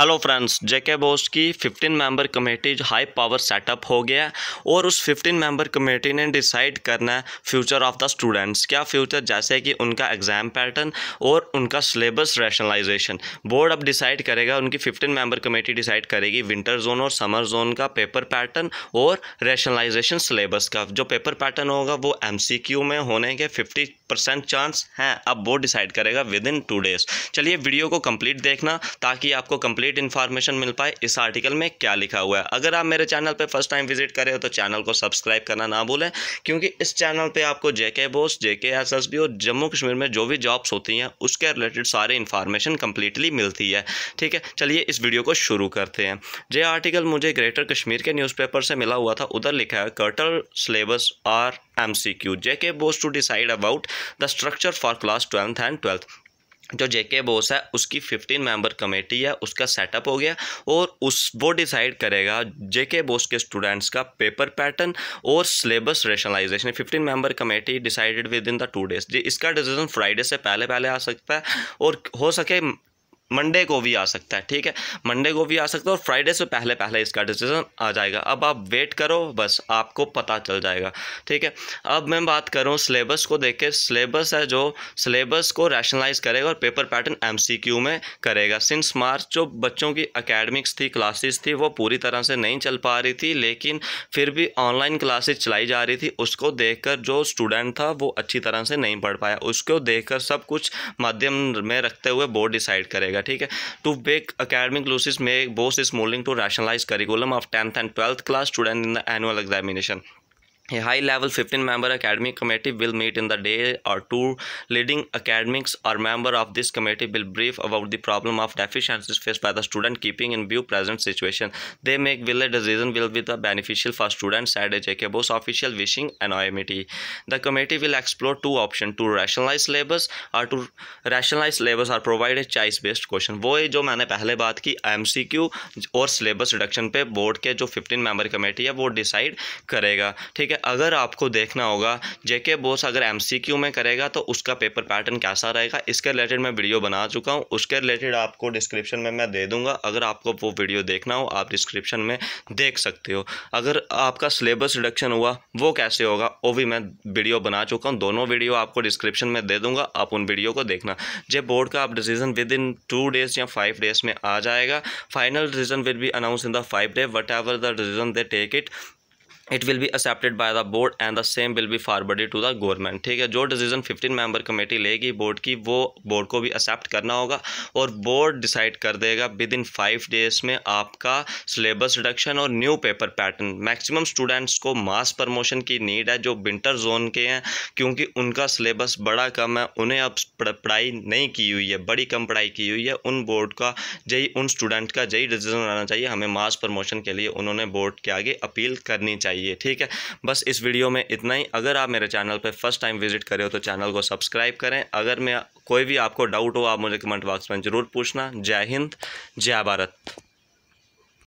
Hello friends जेके BOSE की 15 member committee high power setup हो गया और उस 15 मेंबर कमेटी ने डिसाइड करना है फ्यूचर ऑफ द स्टूडेंट्स क्या फ्यूचर जैसे कि उनका एग्ज़ाम पैटर्न और उनका सिलेबस रैशनलाइजेशन बोर्ड अब डिसाइड करेगा उनकी 15 मेंबर कमेटी डिसाइड करेगी विंटर जोन और समर जोन का पेपर पैटर्न और रैशनलाइजेशन सिलेबस का जो पेपर पैटर्न होगा वो एम में होने के फिफ्टी परसेंट चांस हैं अब बोर्ड डिसाइड करेगा विद इन टू डेज चलिए वीडियो को कंप्लीट देखना ताकि आपको कंप्लीट कंप्लीट इन्फॉर्मेशन मिल पाए इस आर्टिकल में क्या लिखा हुआ है अगर आप मेरे चैनल पर फर्स्ट टाइम विजिट करें तो चैनल को सब्सक्राइब करना ना भूलें क्योंकि इस चैनल पर आपको जेके बोस जेके बी और जम्मू कश्मीर में जो भी जॉब्स होती हैं उसके रिलेटेड सारे इन्फॉर्मेशन कम्प्लीटली मिलती है ठीक है चलिए इस वीडियो को शुरू करते हैं ये आर्टिकल मुझे ग्रेटर कश्मीर के न्यूज़पेपर से मिला हुआ था उधर लिखा है curtail syllabus or M C Q JK BOSE to decide about the structure for class twelfth and twelfth जो जेके बोस है उसकी 15 मेंबर कमेटी है उसका सेटअप हो गया और उस वो डिसाइड करेगा जेके बोस के स्टूडेंट्स का पेपर पैटर्न और syllabus rationalisation 15 member committee decided within the two days जी इसका डिसीजन फ्राइडे से पहले पहले आ सकता है और हो सके मंडे को भी आ सकता है ठीक है मंडे को भी आ सकता है और फ्राइडे से पहले पहले इसका डिसीजन आ जाएगा अब आप वेट करो बस आपको पता चल जाएगा ठीक है अब मैं बात करूँ सिलेबस को देख के सिलेबस है जो सिलेबस को रैशनलाइज करेगा और पेपर पैटर्न एमसीक्यू में करेगा सिंस मार्च जो बच्चों की अकेडमिक्स थी क्लासेस थी वो पूरी तरह से नहीं चल पा रही थी लेकिन फिर भी ऑनलाइन क्लासेस चलाई जा रही थी उसको कर जो स्टूडेंट था वो अच्छी तरह से नहीं पढ़ पाया उसको कर सब कुछ माध्यम में रखते हुए बोर्ड डिसाइड करेगा जाएगा ठीक है टू तो बेक अकेडमिक लूसिस may BOSE is mulling to rationalise curriculum of tenth and twelfth class student in the annual examination A high level 15 member academic committee will meet in the day or two. Leading academics or member of this committee will brief about the problem of deficiencies faced by the student, keeping in view present situation. They make will a decision will be the beneficial for students, said Jacobos official wishing anonymity. The committee will explore two options to rationalize syllabus or to rationalize syllabus or provide a choice based question. wo hai jo maine pehle baat ki mcq सी syllabus reduction pe board ke jo 15 member committee hai wo decide karega theek hai अगर आपको देखना होगा जेके बोस अगर MCQ में करेगा तो उसका पेपर पैटर्न कैसा रहेगा इसके रिलेटेड मैं वीडियो बना चुका हूँ उसके रिलेटेड आपको डिस्क्रिप्शन में मैं दे दूँगा अगर आपको वो वीडियो देखना हो आप डिस्क्रिप्शन में देख सकते हो अगर आपका सिलेबस रिडक्शन हुआ वो कैसे होगा वो भी मैं वीडियो बना चुका हूँ दोनों वीडियो आपको डिस्क्रिप्शन में दे दूँगा आप उन वीडियो को देखना जब बोर्ड का आप decision within two days या फाइव डेज़ में आ जाएगा final decision will be announce in the five day whatever the decision they take it it will be accepted by the board and the same will be forwarded to the government ठीक है जो decision 15 member committee लेगी board की वो board को भी accept करना होगा और बोर्ड डिसाइड कर देगा विद इन फाइव डेज में आपका सिलेबस रिडक्शन और new paper pattern maximum students को मास प्रमोशन की नीड है जो विंटर जोन के हैं क्योंकि उनका सिलेबस बड़ा कम है उन्हें अब पढ़ाई नहीं की हुई है बड़ी कम पढ़ाई की हुई है उन बोर्ड का जई उन स्टूडेंट का जई डिसीजन आना चाहिए हमें मास प्रमोशन के लिए उन्होंने बोर्ड के आगे अपील करनी चाहिए चाहिए ठीक है बस इस वीडियो में इतना ही अगर आप मेरे चैनल पर फर्स्ट टाइम विजिट करें तो चैनल को सब्सक्राइब करें अगर मैं कोई भी आपको डाउट हो आप मुझे कमेंट बॉक्स में ज़रूर पूछना जय हिंद जय भारत